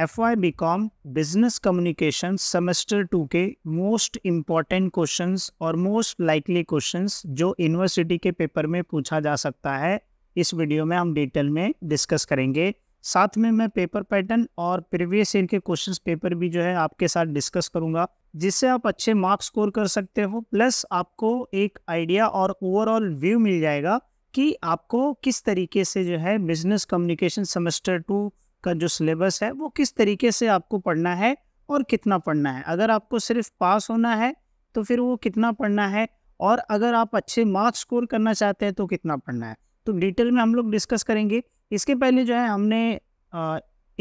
F Y B com business communication semester two के most important question और most likely question जो university के paper में पूछा जा सकता है इस वीडियो में हम डिटेल में डिस्कस करेंगे साथ में मैं पेपर पैटर्न और प्रीवियस ईयर के क्वेश्चंस पेपर भी जो है आपके साथ डिस्कस करूंगा जिससे आप अच्छे मार्क्स स्कोर कर सकते हो प्लस आपको एक आइडिया और ओवरऑल व्यू मिल जाएगा कि आपको किस तरीके से जो है बिजनेस कम्युनिकेशन सेमेस्टर टू का जो सिलेबस है वो किस तरीके से आपको पढ़ना है और कितना पढ़ना है अगर आपको सिर्फ पास होना है तो फिर वो कितना पढ़ना है और अगर आप अच्छे मार्क्स स्कोर करना चाहते हैं तो कितना पढ़ना है तो डिटेल में हम लोग डिस्कस करेंगे इसके पहले जो है हमने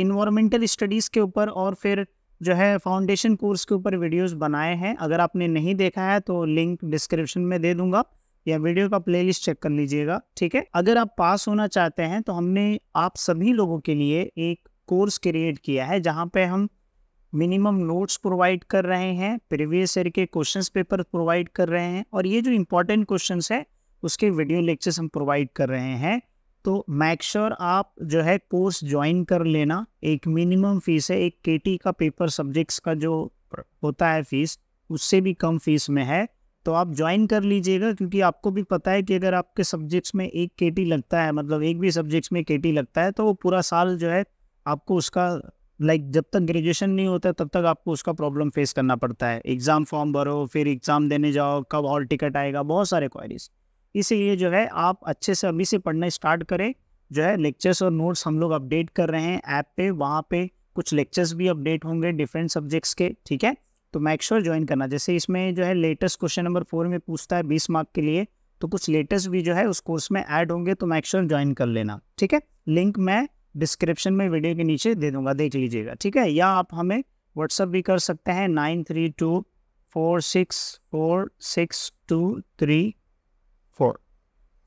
इन्वामेंटल स्टडीज़ के ऊपर और फिर जो है फाउंडेशन कोर्स के ऊपर वीडियोस बनाए हैं अगर आपने नहीं देखा है तो लिंक डिस्क्रिप्शन में दे दूंगा या वीडियो का प्लेलिस्ट चेक कर लीजिएगा ठीक है अगर आप पास होना चाहते हैं तो हमने आप सभी लोगों के लिए एक कोर्स क्रिएट किया है जहाँ पे हम मिनिमम नोट्स प्रोवाइड कर रहे हैं प्रीवियस ईयर के क्वेश्चंस पेपर प्रोवाइड कर रहे हैं और ये जो इम्पोर्टेंट क्वेश्चंस है उसके वीडियो लेक्चर्स हम प्रोवाइड कर रहे हैं तो मैक श्योर आप जो है कोर्स ज्वाइन कर लेना एक मिनिमम फीस है एक केटी का पेपर सब्जेक्ट्स का जो होता है फीस उससे भी कम फीस में है तो आप ज्वाइन कर लीजिएगा क्योंकि आपको भी पता है कि अगर आपके सब्जेक्ट्स में एक के लगता है मतलब एक भी सब्जेक्ट्स में के लगता है तो वो पूरा साल जो है आपको उसका लाइक like, जब तक ग्रेजुएशन नहीं होता तब तक आपको उसका प्रॉब्लम फेस करना पड़ता है एग्ज़ाम फॉर्म भरो फिर एग्ज़ाम देने जाओ कब हॉल टिकट आएगा बहुत सारे क्वारीज इसीलिए जो है आप अच्छे से अभी से पढ़ना स्टार्ट करें जो है लेक्चर्स और नोट्स हम लोग अपडेट कर रहे हैं ऐप पे वहाँ पे कुछ लेक्चर्स भी अपडेट होंगे डिफरेंट सब्जेक्ट्स के ठीक है तो मैक श्योर ज्वाइन करना जैसे इसमें जो है लेटेस्ट क्वेश्चन नंबर फोर में पूछता है बीस मार्क के लिए तो कुछ लेटेस्ट भी जो है उस कोर्स में ऐड होंगे तो मैक श्योर ज्वाइन कर लेना ठीक है लिंक मैं डिस्क्रिप्शन में वीडियो के नीचे दे दूंगा देख लीजिएगा ठीक है या आप हमें व्हाट्सअप भी कर सकते हैं nine three two four six four six two three four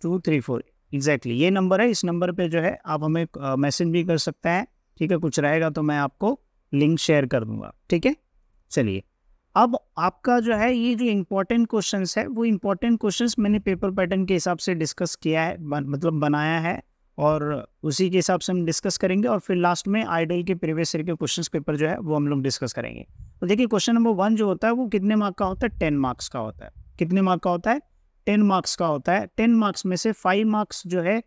two three four exactly ये नंबर है इस नंबर पे जो है आप हमें मैसेज भी कर सकते हैं ठीक है कुछ रहेगा तो मैं आपको लिंक शेयर कर दूंगा ठीक है चलिए अब आपका जो है ये जो इम्पोर्टेंट क्वेश्चन है वो इम्पोर्टेंट क्वेश्चन मैंने पेपर पैटर्न के हिसाब से डिस्कस किया है बन, मतलब बनाया है और उसी के हिसाब से हम डिस्कस करेंगे और फिर लास्ट में आइडल के प्रीवियस ईयर के क्वेश्चन पेपर जो है वो हम लोग डिस्कस करेंगे तो देखिए क्वेश्चन नंबर वन जो होता है वो कितने मार्क का होता है टेन मार्क्स का होता है कितने मार्क का होता है टेन मार्क्स का होता है टेन मार्क्स में से फाइव मार्क्स जो है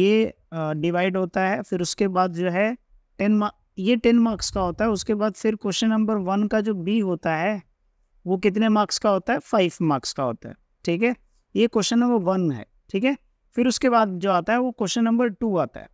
ये डिवाइड होता है फिर उसके बाद जो है टेन मार्क ये टेन मार्क्स का होता है उसके बाद फिर क्वेश्चन नंबर वन का जो बी होता है वो कितने मार्क्स का होता है फाइव मार्क्स का होता है ठीक है ये क्वेश्चन नंबर वन है ठीक है फिर उसके बाद जो आता है वो क्वेश्चन नंबर टू आता है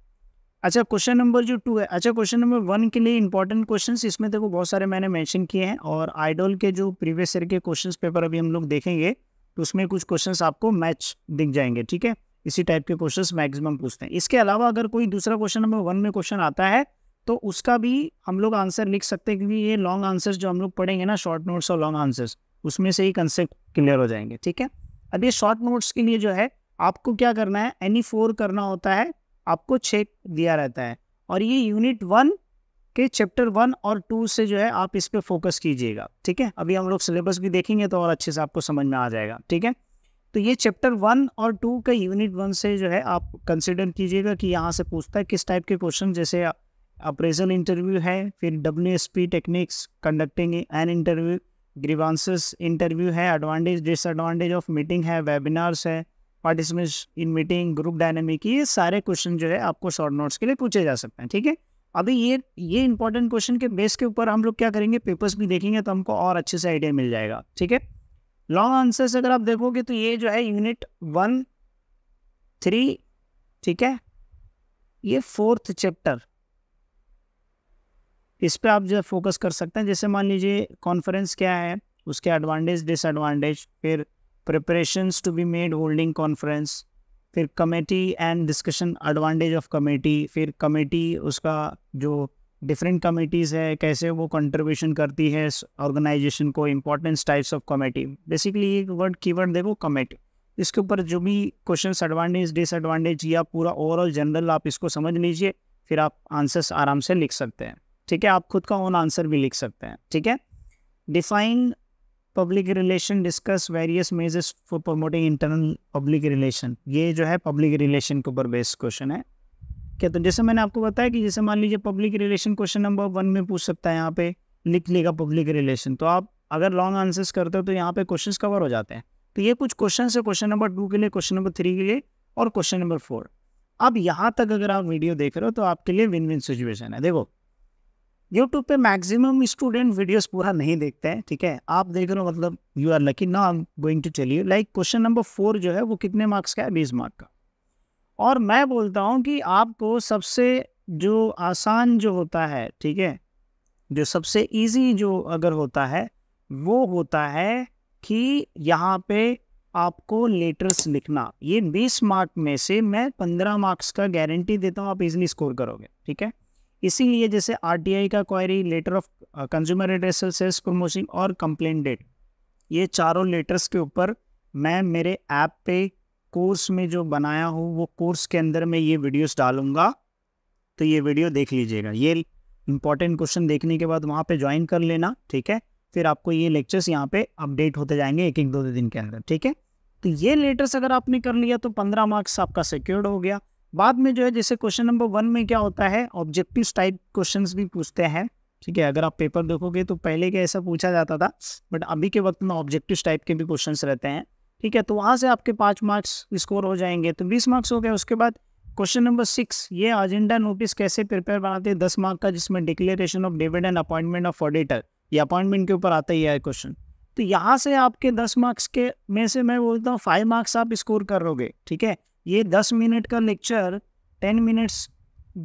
अच्छा क्वेश्चन नंबर जो टू है अच्छा क्वेश्चन नंबर वन के लिए इंपॉर्टेंट क्वेश्चन इसमें देखो बहुत सारे मैंने मैंशन किए हैं और आइडोल के जो प्रीवियस ईयर के क्वेश्चन पेपर अभी हम लोग देखेंगे तो उसमें कुछ क्वेश्चन आपको मैच दिख जाएंगे ठीक है इसी टाइप के क्वेश्चन मैक्सिमम पूछते हैं इसके अलावा अगर कोई दूसरा क्वेश्चन नंबर वन में क्वेश्चन आता है तो उसका भी हम लोग आंसर लिख सकते हैं क्योंकि ये लॉन्ग आंसर्स जो हम लोग पढ़ेंगे ना शॉर्ट नोट्स और लॉन्ग आंसर्स उसमें से ही कंसेप्ट क्लियर हो जाएंगे ठीक है अब ये शॉर्ट नोट्स के लिए जो है आपको क्या करना है एनी फोर करना होता है आपको छेक दिया रहता है और ये यूनिट वन के चैप्टर वन और टू से जो है आप इस पर फोकस कीजिएगा ठीक है अभी हम लोग सिलेबस भी देखेंगे तो और अच्छे से आपको समझ में आ जाएगा ठीक है तो ये चैप्टर वन और टू का यूनिट वन से जो है आप कंसिडर कीजिएगा कि यहाँ से पूछता है किस टाइप के क्वेश्चन जैसे अप्रेजल इंटरव्यू है फिर W S P techniques conducting an interview grievances interview है एडवांटेज डिसएडवांटेज ऑफ मीटिंग है वेबिनार्स है participation in meeting group dynamic ये सारे क्वेश्चन जो है आपको शॉर्ट नोट्स के लिए पूछे जा सकते हैं ठीक है अभी ये ये इंपॉर्टेंट क्वेश्चन के बेस के ऊपर हम लोग क्या करेंगे पेपर्स भी देखेंगे तो हमको और अच्छे से आइडिया मिल जाएगा ठीक है लॉन्ग आंसर्स अगर आप देखोगे तो ये जो है यूनिट वन थ्री ठीक है ये फोर्थ चैप्टर इस पर आप जो फोकस कर सकते हैं जैसे मान लीजिए कॉन्फ्रेंस क्या है उसके एडवांटेज डिसएडवांटेज फिर preparation to be made holding conference फिर committee and discussion advantage of committee फिर कमेटी उसका जो डिफरेंट कमेटीज़ है कैसे वो कंट्रीब्यूशन करती है ऑर्गेनाइजेशन को importance types of committee basically एक वर्ड कीवर्ड देखो कमेटी इसके ऊपर जो भी क्वेश्चन एडवांटेज डिसएडवांटेज या पूरा ओवरऑल जनरल आप इसको समझ लीजिए फिर आप आंसर्स आराम से लिख सकते हैं ठीक है आप खुद का ओन आंसर भी लिख सकते हैं ठीक है define public relation discuss various measures for promoting internal public relation ये जो है पब्लिक रिलेशन के ऊपर बेस्ड क्वेश्चन है क्या तो जैसे मैंने आपको बताया कि जैसे मान लीजिए public relation question number one में पूछ सकता है यहाँ पे लिख लेगा पब्लिक रिलेशन तो आप अगर लॉन्ग आंसर्स करते हो तो यहाँ पे क्वेश्चंस कवर हो जाते हैं तो ये कुछ क्वेश्चन है क्वेश्चन नंबर टू के लिए क्वेश्चन नंबर थ्री के लिए और क्वेश्चन नंबर फोर अब यहाँ तक अगर आप वीडियो देख रहे हो तो आपके लिए विन विन सिचुएशन है देखो यूट्यूब पे मैक्सिमम स्टूडेंट वीडियोस पूरा नहीं देखते हैं ठीक है आप देख रहे हो मतलब यू आर लकी ना I going to tell you like question number four जो है वो कितने मार्क्स का है बीस मार्क का और मैं बोलता हूँ कि आपको सबसे जो आसान जो होता है ठीक है जो सबसे ईजी जो अगर होता है वो होता है कि यहाँ पे आपको लेटर्स लिखना ये बीस मार्क में से मैं पंद्रह मार्क्स का गारंटी देता हूँ आप इजिली स्कोर करोगे ठीक है इसीलिए जैसे आर का inquiry letter of consumer address sales promotion और कंप्लेन डेट ये चारों लेटर्स के ऊपर मैं मेरे ऐप पे कोर्स में जो बनाया हूँ वो कोर्स के अंदर मैं ये वीडियोस डालूंगा तो ये वीडियो देख लीजिएगा ये इंपॉर्टेंट क्वेश्चन देखने के बाद वहाँ पे ज्वाइन कर लेना ठीक है फिर आपको ये लेक्चर्स यहाँ पे अपडेट होते जाएंगे एक एक दो दो दिन के अंदर ठीक है तो ये लेटर्स अगर आपने कर लिया तो पंद्रह मार्क्स आपका सिक्योर्ड हो गया बाद में जो है जैसे क्वेश्चन नंबर वन में क्या होता है ऑब्जेक्टिव टाइप क्वेश्चन भी पूछते हैं ठीक है अगर आप पेपर देखोगे तो पहले के ऐसा पूछा जाता था बट अभी के वक्त में ऑब्जेक्टिव टाइप के भी क्वेश्चन रहते हैं ठीक है तो वहाँ से आपके पाँच मार्क्स स्कोर हो जाएंगे तो बीस मार्क्स हो गए उसके बाद क्वेश्चन नंबर सिक्स ये एजेंडा नोटिस कैसे प्रिपेयर बनाते हैं दस मार्क का जिसमें declaration of David and appointment of auditor ये अपॉइंटमेंट के ऊपर आता ही है क्वेश्चन तो यहाँ से आपके दस मार्क्स के में से मैं बोलता हूँ फाइव मार्क्स आप स्कोर करोगे ठीक है ये दस मिनट का लेक्चर टेन मिनट्स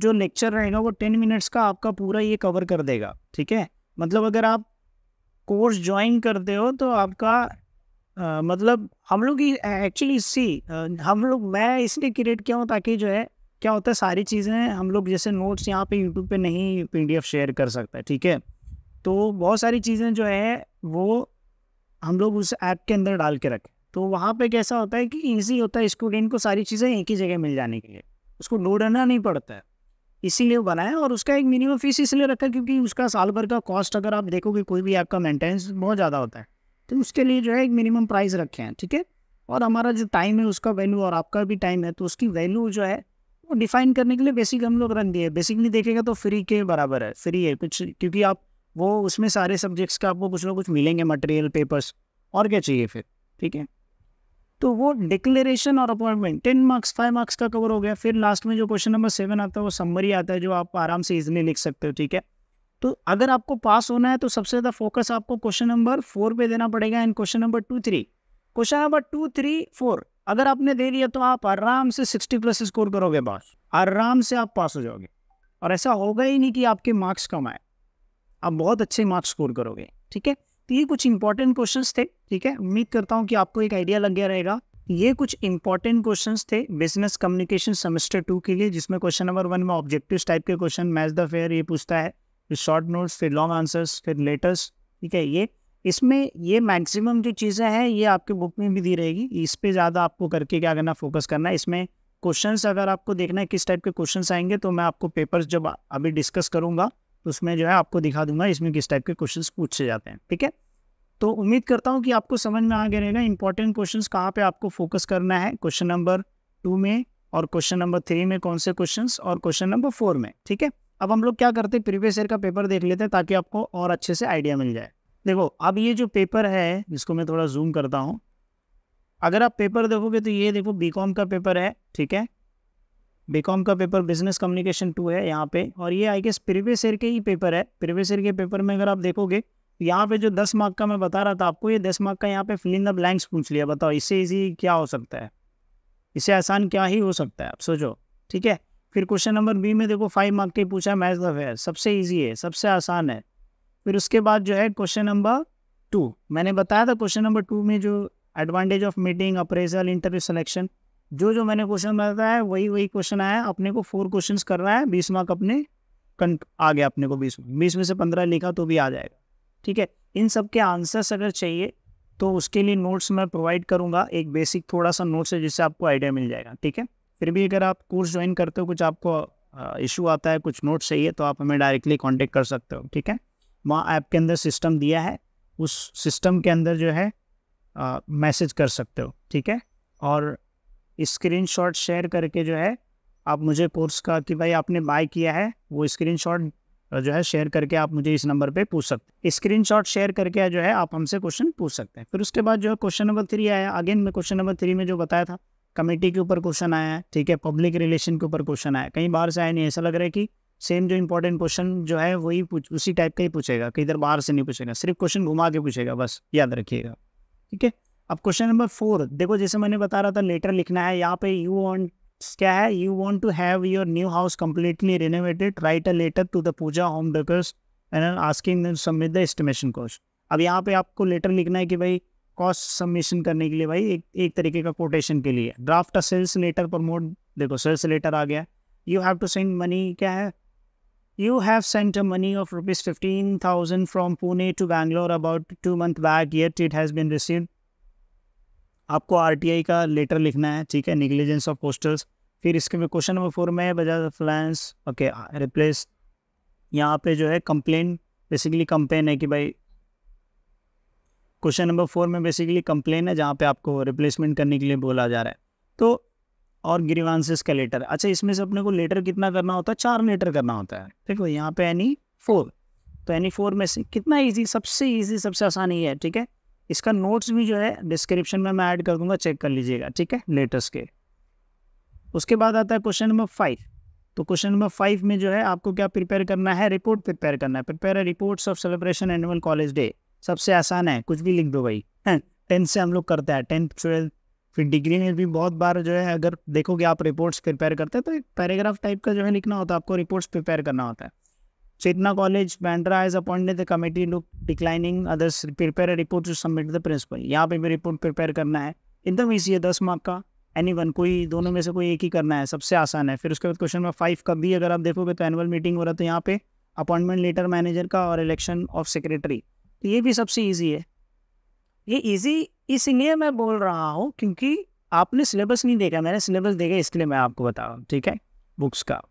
जो लेक्चर रहेगा वो टेन मिनट्स का आपका पूरा ये कवर कर देगा ठीक है मतलब अगर आप कोर्स ज्वाइन करते हो तो आपका आ, मतलब हम लोग एक्चुअली सी हम लोग मैं इसलिए क्रिएट किया हूँ ताकि जो है क्या होता है सारी चीज़ें हम लोग जैसे नोट्स यहाँ पे यूट्यूब पे नहीं पी शेयर कर सकते ठीक है तो बहुत सारी चीज़ें जो है वो हम लोग उस ऐप के अंदर डाल के रखें तो वहाँ पे कैसा होता है कि ईजी होता है स्टूडेंट को सारी चीज़ें एक ही जगह मिल जाने के लिए उसको ढूंढना नहीं पड़ता है इसीलिए बनाया और उसका एक मिनिमम फीस इसलिए रखा क्योंकि उसका साल भर का कॉस्ट अगर आप देखोगे कोई भी आपका मेंटेनेंस बहुत ज़्यादा होता है तो उसके लिए जो है एक मिनिमम प्राइस रखे हैं ठीक है और हमारा जो टाइम है उसका वैल्यू और आपका भी टाइम है तो उसकी वैल्यू जो है वो डिफाइन करने के लिए बेसिक हम लोग रख दिए बेसिकली देखेगा तो फ्री के बराबर है फ्री है कुछ क्योंकि आप वो उसमें सारे सब्जेक्ट्स का आपको कुछ ना कुछ मिलेंगे मटेरियल पेपर्स और क्या चाहिए फिर ठीक है तो वो डिक्लेरेशन और appointment ten marks five marks का कवर हो गया फिर लास्ट में जो क्वेश्चन नंबर सेवन आता है वो समरी आता है जो आप आराम से इजिली लिख सकते हो ठीक है तो अगर आपको पास होना है तो सबसे ज़्यादा फोकस आपको क्वेश्चन नंबर फोर पे देना पड़ेगा and question number two three question number two three four अगर आपने दे दिया तो आप आराम से सिक्सटी प्लस स्कोर करोगे पास आराम से आप पास हो जाओगे और ऐसा होगा ही नहीं कि आपके मार्क्स कम आए आप बहुत अच्छे मार्क्स स्कोर करोगे ठीक है तो ये कुछ इंपॉर्टेंट क्वेश्चंस थे ठीक है उम्मीद करता हूँ कि आपको एक आइडिया लग गया रहेगा ये कुछ इंपॉर्टेंट क्वेश्चंस थे बिजनेस कम्युनिकेशन सेमेस्टर टू के लिए जिसमें क्वेश्चन नंबर वन में ऑब्जेक्टिव टाइप के क्वेश्चन मैच द फेयर ये पूछता है फिर शॉर्ट नोट्स फिर लॉन्ग आंसर्स फिर लेटर्स ठीक है ये इसमें ये मैक्सिमम जो चीज़ें हैं ये आपके बुक में भी दी रहेगी इस पर ज़्यादा आपको करके क्या करना फोकस करना है इसमें क्वेश्चंस अगर आपको देखना है किस टाइप के क्वेश्चंस आएंगे तो मैं आपको पेपर्स जब अभी डिस्कस करूंगा तो उसमें जो है आपको दिखा दूंगा इसमें किस टाइप के क्वेश्चंस पूछे जाते हैं ठीक है तो उम्मीद करता हूँ कि आपको समझ में आ गया रहेगा इंपॉर्टेंट क्वेश्चन कहाँ पे आपको फोकस करना है क्वेश्चन नंबर टू में और क्वेश्चन नंबर थ्री में कौन से क्वेश्चन और क्वेश्चन नंबर फोर में ठीक है अब हम लोग क्या करते हैं प्रीवियस ईयर का पेपर देख लेते हैं ताकि आपको और अच्छे से आइडिया मिल जाए देखो अब ये जो पेपर है जिसको मैं थोड़ा जूम करता हूँ अगर आप पेपर देखोगे तो ये देखो बीकॉम का पेपर है ठीक है बीकॉम का पेपर बिजनेस कम्युनिकेशन टू है यहाँ पे और ये आई गेस प्रीवियस ईयर के ही पेपर है प्रीवियस ईयर के पेपर में अगर आप देखोगे तो यहाँ पे जो दस मार्क का मैं बता रहा था आपको ये दस मार्क का यहाँ पे फिल इन द ब्लैंक्स पूछ लिया बताओ इससे ईजी क्या हो सकता है इससे आसान क्या ही हो सकता है आप सोचो ठीक है फिर क्वेश्चन नंबर बी में देखो फाइव मार्क के पूछा मैच द फेयर सबसे ईजी है सबसे आसान है फिर उसके बाद जो है क्वेश्चन नंबर टू मैंने बताया था क्वेश्चन नंबर टू में जो advantage of meeting appraisal interview selection जो जो मैंने क्वेश्चन बताया है वही वही क्वेश्चन आया अपने को फोर क्वेश्चन कर रहा है बीस मार्क अपने आ गया अपने को बीस बीस में से पंद्रह लिखा तो भी आ जाएगा ठीक है इन सब के आंसर्स अगर चाहिए तो उसके लिए नोट्स मैं प्रोवाइड करूँगा एक बेसिक थोड़ा सा नोट्स है जिससे आपको आइडिया मिल जाएगा ठीक है फिर भी अगर आप कोर्स ज्वाइन करते हो कुछ आपको इशू आता है कुछ नोट्स चाहिए तो आप हमें डायरेक्टली कॉन्टेक्ट कर सकते हो ठीक है वहाँ ऐप के अंदर सिस्टम दिया है उस सिस्टम के अंदर जो है मैसेज कर सकते हो ठीक है और स्क्रीनशॉट शेयर करके जो है आप मुझे कोर्स का कि भाई आपने बाय किया है वो स्क्रीनशॉट जो है शेयर करके आप मुझे इस नंबर पे पूछ सकते हैं स्क्रीनशॉट शेयर करके जो है आप हमसे क्वेश्चन पूछ सकते हैं फिर उसके बाद जो है क्वेश्चन नंबर थ्री आया अगेन मैं क्वेश्चन नंबर थ्री में जो बताया था कमेटी के ऊपर क्वेश्चन आया है ठीक है पब्लिक रिलेशन के ऊपर क्वेश्चन आया कहीं बाहर से आया नहीं ऐसा लग रहा है कि सेम जो इंपॉर्टेंट क्वेश्चन जो है वही उसी टाइप का ही पूछेगा कि इधर बाहर से नहीं पूछेगा सिर्फ क्वेश्चन घुमा के पूछेगा बस याद रखिएगा ठीक है अब क्वेश्चन नंबर फोर देखो जैसे मैंने बता रहा था लेटर लिखना है यहाँ पे यू वॉन्ट क्या है you want to have your new house completely renovated write a letter to the Puja home decors and asking submit the estimation cost अब यहाँ पे आपको लेटर लिखना है कि भाई कॉस्ट सबमिशन करने के लिए भाई एक एक तरीके का कोटेशन के लिए draft a sales letter promote देखो सेल्स लेटर आ गया you have to send money क्या है You have sent money of rupees fifteen thousand from Pune to Bangalore about two month back yet it has been received आपको RTI का letter लिखना है ठीक है निगलिजेंस ऑफ पोस्टल्स फिर इसके में क्वेश्चन नंबर फोर में बजाज फ्लाइंस ओके रिप्लेस यहाँ पे जो है कंप्लेन बेसिकली कंप्लेन है कि भाई क्वेश्चन नंबर फोर में बेसिकली कंप्लेन है जहाँ पे आपको रिप्लेसमेंट करने के लिए बोला जा रहा है तो और ग्रीवांसेस का लेटर अच्छा इसमें से अपने को लेटर कितना करना होता है चार लेटर करना होता है ठीक है यहाँ पे एनी फोर तो एनी फोर में से कितना इजी सबसे इजी सबसे आसान ही है ठीक है इसका नोट्स भी जो है डिस्क्रिप्शन में मैं ऐड कर दूंगा चेक कर लीजिएगा ठीक है लेटेस्ट के उसके बाद आता है क्वेश्चन नंबर फाइव तो क्वेश्चन नंबर फाइव में जो है आपको क्या प्रिपेयर करना है रिपोर्ट प्रिपेयर करना है प्रिपेयर है reports of celebration annual college day सबसे आसान है कुछ भी लिख दो भाई टेंथ से हम लोग करते हैं टेंथ ट्वेल्थ फिर डिग्री में भी बहुत बार जो है अगर देखोगे आप रिपोर्ट्स प्रिपेयर करते हैं तो एक पैराग्राफ टाइप का जो है लिखना होता है आपको रिपोर्ट्स प्रिपेयर करना होता है Chetna College, Bandra has appointed the committee to declining others prepare a report to submit to the principal. यहाँ पे भी रिपोर्ट प्रिपेयर करना है एकदम ईजी है दस मार्क का एनी वन कोई दोनों में से कोई एक ही करना है सबसे आसान है फिर उसके बाद क्वेश्चन नंबर फाइव का भी अगर आप देखोगे तो एनुअल मीटिंग हो रहा है तो यहाँ पे अपॉइंटमेंट लेटर मैनेजर का और इलेक्शन ऑफ सेक्रेटरी तो ये भी सबसे ईजी है ये ईजी इसलिए मैं बोल रहा हूँ क्योंकि आपने सिलेबस नहीं देखा मैंने सिलेबस देखा इसलिए मैं आपको बता रहा हूँ ठीक है बुक्स का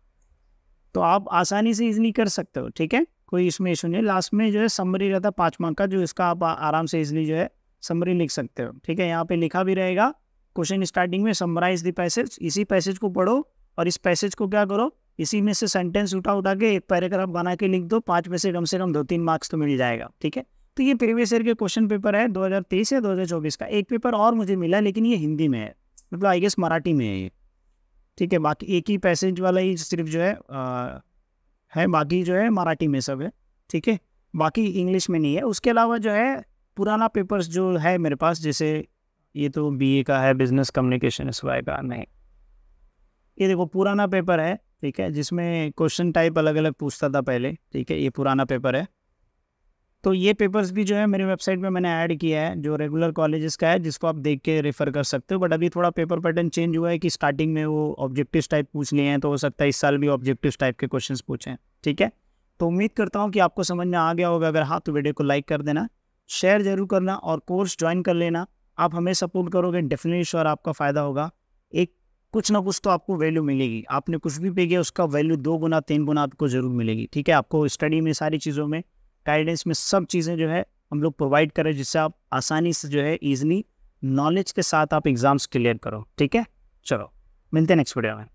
तो आप आसानी से इजली कर सकते हो ठीक है कोई इसमें इशू नहीं लास्ट में जो है समरी रहता है पाँच मार्क का जो इसका आप आराम से इजली जो है समरी लिख सकते हो ठीक है यहाँ पे लिखा भी रहेगा क्वेश्चन स्टार्टिंग में समराइज द पैसेज इसी पैसेज को पढ़ो और इस पैसेज को क्या करो इसी में से सेंटेंस उठा उठा के एक पैराग्राफ बना के लिख दो पाँच में से कम से कम दो तीन मार्क्स तो मिल जाएगा ठीक है तो ये प्रीवियस ईयर के क्वेश्चन पेपर है दो या 2024 का एक पेपर और मुझे मिला लेकिन ये हिंदी में है मतलब आई गेस मराठी में है ये ठीक है बाकी एक ही पैसेज वाला ही सिर्फ जो है आ, है बाकी जो है मराठी में सब है ठीक है बाकी इंग्लिश में नहीं है उसके अलावा जो है पुराना पेपर्स जो है मेरे पास जैसे ये तो बीए का है बिजनेस कम्युनिकेशन एस वाई का नहीं ये देखो पुराना पेपर है ठीक है जिसमें क्वेश्चन टाइप अलग अलग पूछता था पहले ठीक है ये पुराना पेपर है तो ये पेपर्स भी जो है मेरी वेबसाइट पे मैंने ऐड किया है जो रेगुलर कॉलेजेस का है जिसको आप देख के रेफ़र कर सकते हो बट अभी थोड़ा पेपर पैटर्न चेंज हुआ है कि स्टार्टिंग में वो ऑब्जेक्टिव टाइप पूछ लिए हैं तो हो सकता है इस साल भी ऑब्जेक्टिव टाइप के क्वेश्चन पूछें ठीक है तो उम्मीद करता हूँ कि आपको समझ में आ गया होगा अगर हाँ तो वीडियो को लाइक कर देना शेयर जरूर करना और कोर्स ज्वाइन कर लेना आप हमें सपोर्ट करोगे डेफिनेटली श्योर आपका फ़ायदा होगा एक कुछ ना कुछ तो आपको वैल्यू मिलेगी आपने कुछ भी पे किया उसका वैल्यू दो गुना तीन गुना आपको जरूर मिलेगी ठीक है आपको स्टडी में सारी चीज़ों में गाइडेंस में सब चीज़ें जो है हम लोग प्रोवाइड करें जिससे आप आसानी से जो है ईजली नॉलेज के साथ आप एग्ज़ाम्स क्लियर करो ठीक है चलो मिलते हैं नेक्स्ट वीडियो में